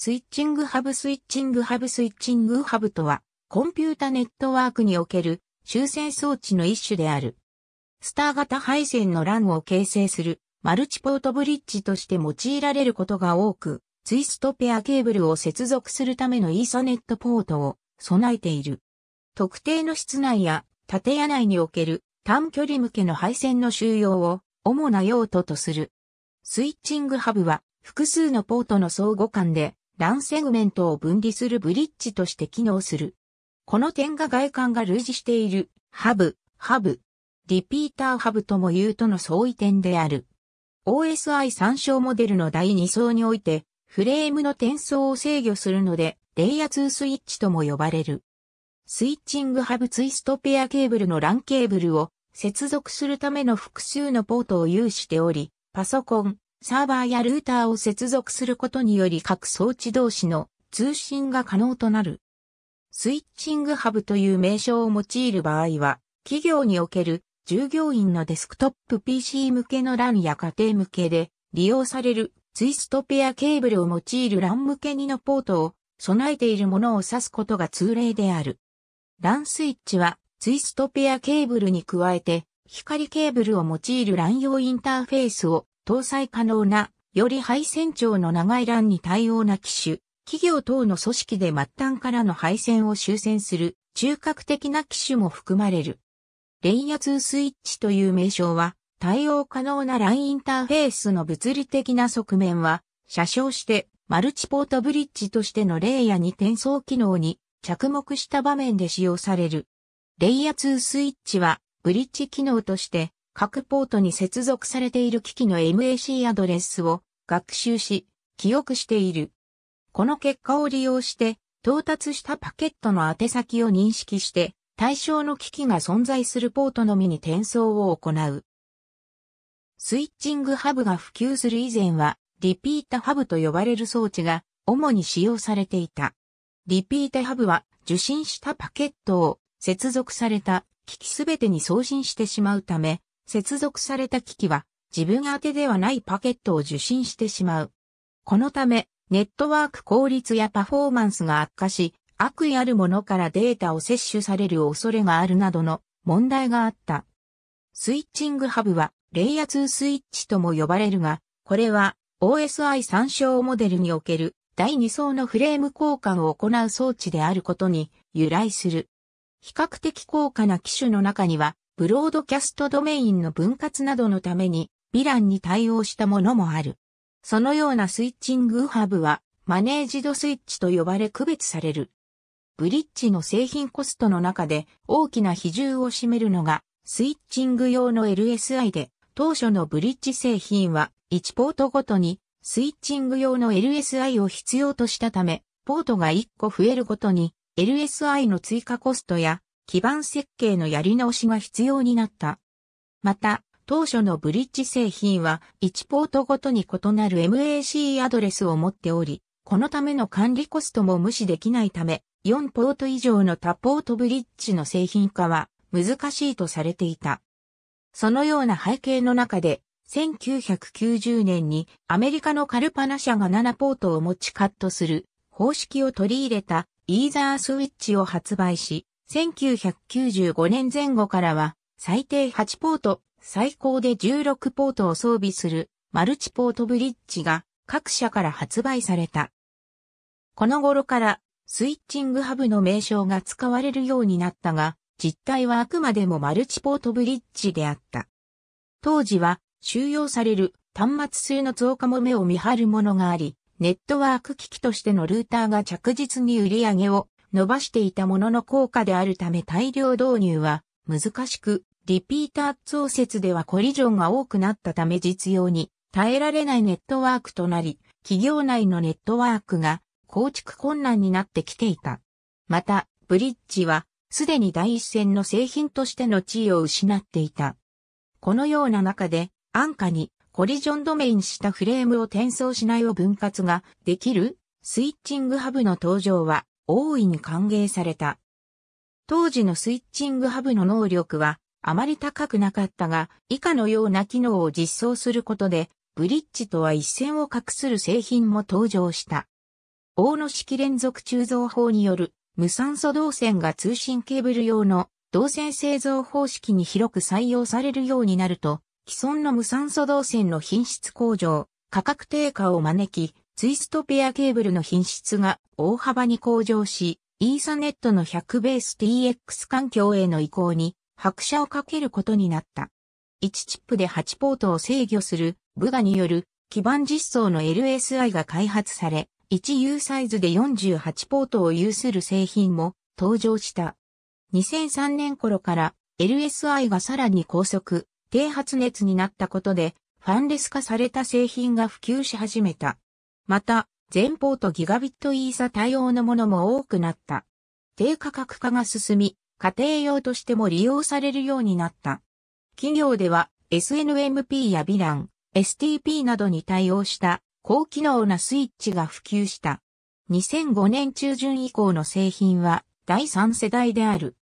スイッチングハブスイッチングハブスイッチングハブとは、コンピュータネットワークにおける修正装置の一種である。スター型配線の欄を形成するマルチポートブリッジとして用いられることが多く、ツイストペアケーブルを接続するためのイーサネットポートを備えている。特定の室内や建屋内における短距離向けの配線の収容を主な用途とする。スイッチングハブは複数のポートの相互間でランセグメントを分離するブリッジとして機能する。この点が外観が類似しているハブ、ハブ、リピーターハブとも言うとの相違点である。OSI 参照モデルの第2層において、フレームの転送を制御するので、レイヤー2スイッチとも呼ばれる。スイッチングハブツイストペアケーブルのランケーブルを接続するための複数のポートを有しており、パソコン、サーバーやルーターを接続することにより各装置同士の通信が可能となる。スイッチングハブという名称を用いる場合は、企業における従業員のデスクトップ PC 向けの LAN や家庭向けで利用されるツイストペアケーブルを用いる LAN 向け2のポートを備えているものを指すことが通例である。LAN スイッチはツイストペアケーブルに加えて光ケーブルを用いる LAN 用インターフェースを搭載可能な、より配線長の長い欄に対応な機種、企業等の組織で末端からの配線を修正する、中核的な機種も含まれる。レイヤー2スイッチという名称は、対応可能なラインインターフェースの物理的な側面は、車掌して、マルチポートブリッジとしてのレイヤーに転送機能に着目した場面で使用される。レイヤー2スイッチは、ブリッジ機能として、各ポートに接続されている機器の MAC アドレスを学習し、記憶している。この結果を利用して、到達したパケットの宛先を認識して、対象の機器が存在するポートのみに転送を行う。スイッチングハブが普及する以前は、リピータハブと呼ばれる装置が主に使用されていた。リピータハブは受信したパケットを接続された機器すべてに送信してしまうため、接続された機器は自分宛てではないパケットを受信してしまう。このため、ネットワーク効率やパフォーマンスが悪化し、悪意あるものからデータを摂取される恐れがあるなどの問題があった。スイッチングハブは、レイヤー2スイッチとも呼ばれるが、これは OSI 参照モデルにおける第2層のフレーム交換を行う装置であることに由来する。比較的高価な機種の中にはブロードキャストドメインの分割などのために、ヴィランに対応したものもある。そのようなスイッチングハブは、マネージドスイッチと呼ばれ区別される。ブリッジの製品コストの中で大きな比重を占めるのが、スイッチング用の LSI で、当初のブリッジ製品は1ポートごとにスイッチング用の LSI を必要としたため、ポートが1個増えるごとに LSI の追加コストや基盤設計のやり直しが必要になった。また、当初のブリッジ製品は1ポートごとに異なる MAC アドレスを持っており、このための管理コストも無視できないため、4ポート以上の多ポートブリッジの製品化は難しいとされていた。そのような背景の中で、1990年にアメリカのカルパナ社が7ポートを持ちカットする方式を取り入れたイーザースウィッチを発売し、1995年前後からは、最低8ポート、最高で16ポートを装備するマルチポートブリッジが各社から発売された。この頃からスイッチングハブの名称が使われるようになったが、実態はあくまでもマルチポートブリッジであった。当時は収容される端末数の増加も目を見張るものがあり、ネットワーク機器としてのルーターが着実に売り上げを伸ばしていたものの効果であるため大量導入は難しく、リピーター増設ではコリジョンが多くなったため実用に耐えられないネットワークとなり、企業内のネットワークが構築困難になってきていた。また、ブリッジは、すでに第一線の製品としての地位を失っていた。このような中で、安価にコリジョンドメインしたフレームを転送しないを分割ができるスイッチングハブの登場は大いに歓迎された。当時のスイッチングハブの能力はあまり高くなかったが、以下のような機能を実装することで、ブリッジとは一線を画する製品も登場した。大野式連続鋳造法による無酸素導線が通信ケーブル用の導線製造方式に広く採用されるようになると、既存の無酸素導線の品質向上、価格低下を招き、ツイストペアケーブルの品質が大幅に向上し、イーサネットの100ベース TX 環境への移行に拍車をかけることになった。1チップで8ポートを制御するブガによる基盤実装の LSI が開発され、1 U サイズで48ポートを有する製品も登場した。2003年頃から LSI がさらに高速、低発熱になったことで、ファンレス化された製品が普及し始めた。また、前方とギガビットイーサ対応のものも多くなった。低価格化が進み、家庭用としても利用されるようになった。企業では SNMP やィラン、STP などに対応した高機能なスイッチが普及した。2005年中旬以降の製品は第3世代である。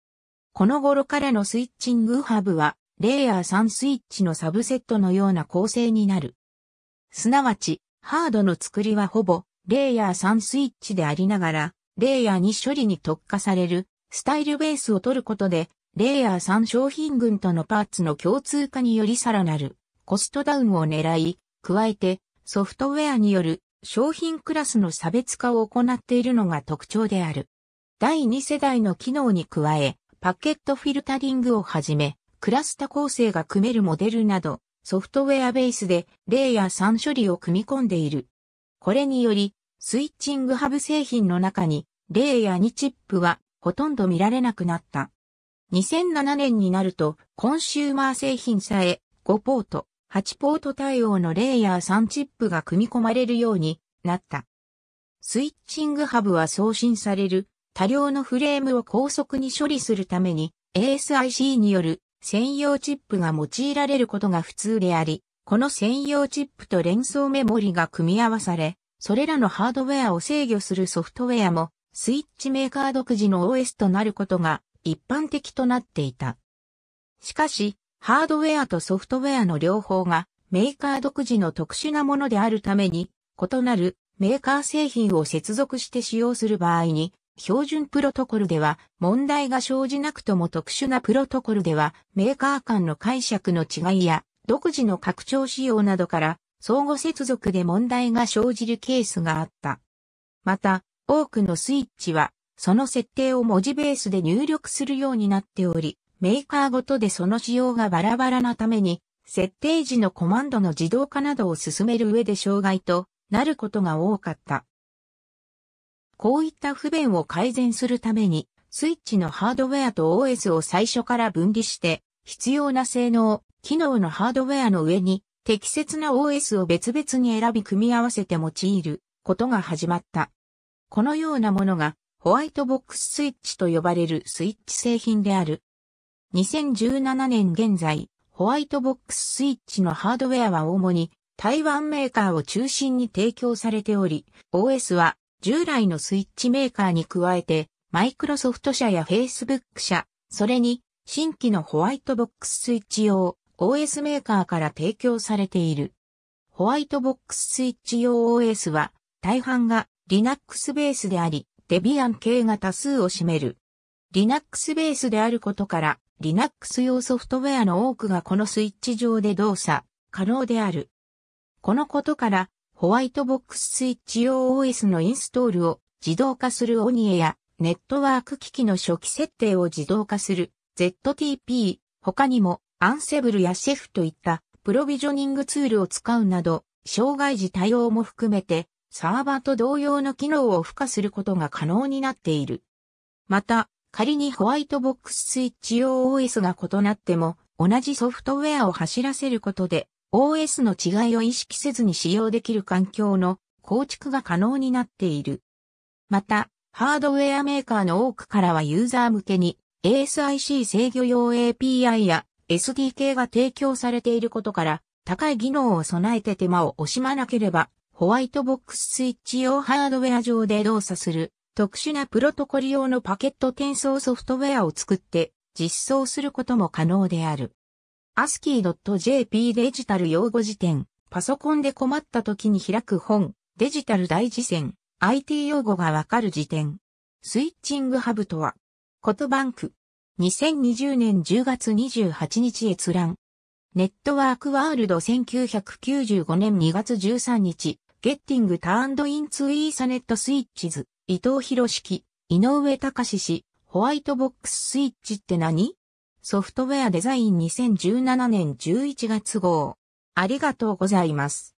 この頃からのスイッチングハブはレイヤー3スイッチのサブセットのような構成になる。すなわち、ハードの作りはほぼ、レイヤー3スイッチでありながら、レイヤー2処理に特化される、スタイルベースを取ることで、レイヤー3商品群とのパーツの共通化によりさらなる、コストダウンを狙い、加えて、ソフトウェアによる商品クラスの差別化を行っているのが特徴である。第2世代の機能に加え、パケットフィルタリングをはじめ、クラスタ構成が組めるモデルなど、ソフトウェアベースでレイヤー3処理を組み込んでいる。これにより、スイッチングハブ製品の中にレイヤー2チップはほとんど見られなくなった。2007年になると、コンシューマー製品さえ5ポート、8ポート対応のレイヤー3チップが組み込まれるようになった。スイッチングハブは送信される多量のフレームを高速に処理するために ASIC による専用チップが用いられることが普通であり、この専用チップと連想メモリが組み合わされ、それらのハードウェアを制御するソフトウェアも、スイッチメーカー独自の OS となることが一般的となっていた。しかし、ハードウェアとソフトウェアの両方がメーカー独自の特殊なものであるために、異なるメーカー製品を接続して使用する場合に、標準プロトコルでは問題が生じなくとも特殊なプロトコルではメーカー間の解釈の違いや独自の拡張仕様などから相互接続で問題が生じるケースがあった。また、多くのスイッチはその設定を文字ベースで入力するようになっており、メーカーごとでその仕様がバラバラなために、設定時のコマンドの自動化などを進める上で障害となることが多かった。こういった不便を改善するために、スイッチのハードウェアと OS を最初から分離して、必要な性能、機能のハードウェアの上に、適切な OS を別々に選び組み合わせて用いることが始まった。このようなものが、ホワイトボックススイッチと呼ばれるスイッチ製品である。2017年現在、ホワイトボックススイッチのハードウェアは主に台湾メーカーを中心に提供されており、OS は従来のスイッチメーカーに加えて、マイクロソフト社やフェイスブック社、それに新規のホワイトボックススイッチ用 OS メーカーから提供されている。ホワイトボックススイッチ用 OS は大半が Linux ベースであり、d e ア i a n 系が多数を占める。Linux ベースであることから、Linux 用ソフトウェアの多くがこのスイッチ上で動作可能である。このことから、ホワイトボックススイッチ用 OS のインストールを自動化するオニエやネットワーク機器の初期設定を自動化する ZTP、他にもアンセブルやシェフといったプロビジョニングツールを使うなど、障害時対応も含めてサーバーと同様の機能を付加することが可能になっている。また、仮にホワイトボックススイッチ用 OS が異なっても同じソフトウェアを走らせることで OS の違いを意識せずに使用できる環境の構築が可能になっている。また、ハードウェアメーカーの多くからはユーザー向けに ASIC 制御用 API や SDK が提供されていることから、高い技能を備えて手間を惜しまなければ、ホワイトボックススイッチ用ハードウェア上で動作する特殊なプロトコル用のパケット転送ソフトウェアを作って実装することも可能である。ASCII.jp デジタル用語辞典、パソコンで困った時に開く本、デジタル大辞典、IT 用語がわかる辞典。スイッチングハブとは、コトバンク。2020年10月28日閲覧。ネットワークワールド1995年2月13日、ゲッティングターンドインツイーサネットスイッチズ、伊藤博式、井上隆氏、ホワイトボックススイッチって何ソフトウェアデザイン2017年11月号。ありがとうございます。